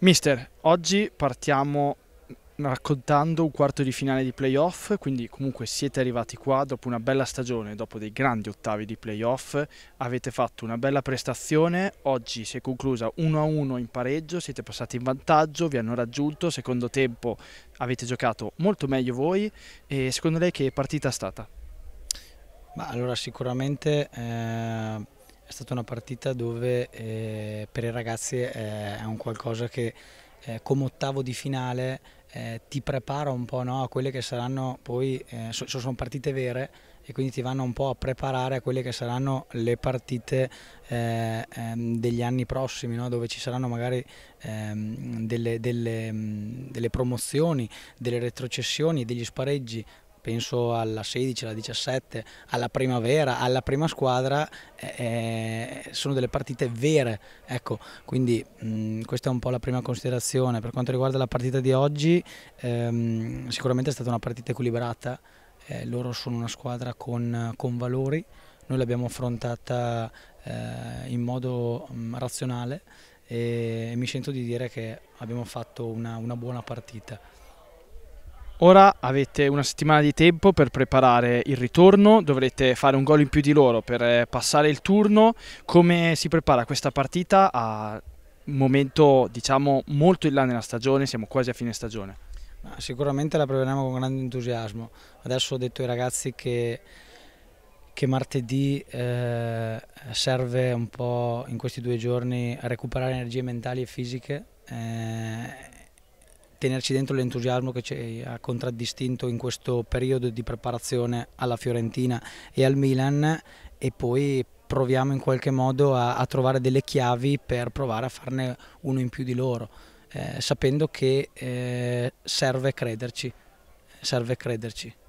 Mister, oggi partiamo raccontando un quarto di finale di playoff, quindi comunque siete arrivati qua dopo una bella stagione, dopo dei grandi ottavi di playoff, avete fatto una bella prestazione, oggi si è conclusa 1-1 in pareggio, siete passati in vantaggio, vi hanno raggiunto, secondo tempo avete giocato molto meglio voi e secondo lei che partita è stata? Ma allora sicuramente... Eh è stata una partita dove eh, per i ragazzi eh, è un qualcosa che eh, come ottavo di finale eh, ti prepara un po' no, a quelle che saranno poi, eh, so, sono partite vere e quindi ti vanno un po' a preparare a quelle che saranno le partite eh, ehm, degli anni prossimi, no, dove ci saranno magari ehm, delle, delle, delle promozioni, delle retrocessioni, degli spareggi, penso alla 16, alla 17, alla primavera, alla prima squadra, eh, eh, sono delle partite vere, ecco, quindi mh, mm, questa è un po' la prima considerazione. Per quanto riguarda la partita di oggi, ehm, sicuramente è stata una partita equilibrata, eh, loro sono una squadra con, con valori, noi l'abbiamo affrontata eh, in modo mh, mm, razionale e, mi sento di dire che abbiamo fatto una, una buona partita. Ora avete una settimana di tempo per preparare il ritorno, dovrete fare un gol in più di loro per eh, passare il turno. Come si prepara questa partita a un momento diciamo molto in là nella stagione, siamo quasi a fine stagione? Sicuramente la prepariamo con grande entusiasmo. Adesso ho detto ai ragazzi che, che martedì eh, serve un po' in questi due giorni a recuperare energie mentali e fisiche eh, tenerci dentro l'entusiasmo che ci eh, ha contraddistinto in questo periodo di preparazione alla Fiorentina e al Milan e poi proviamo in qualche modo a, a trovare delle chiavi per provare a farne uno in più di loro, eh, sapendo che eh, serve crederci, serve crederci.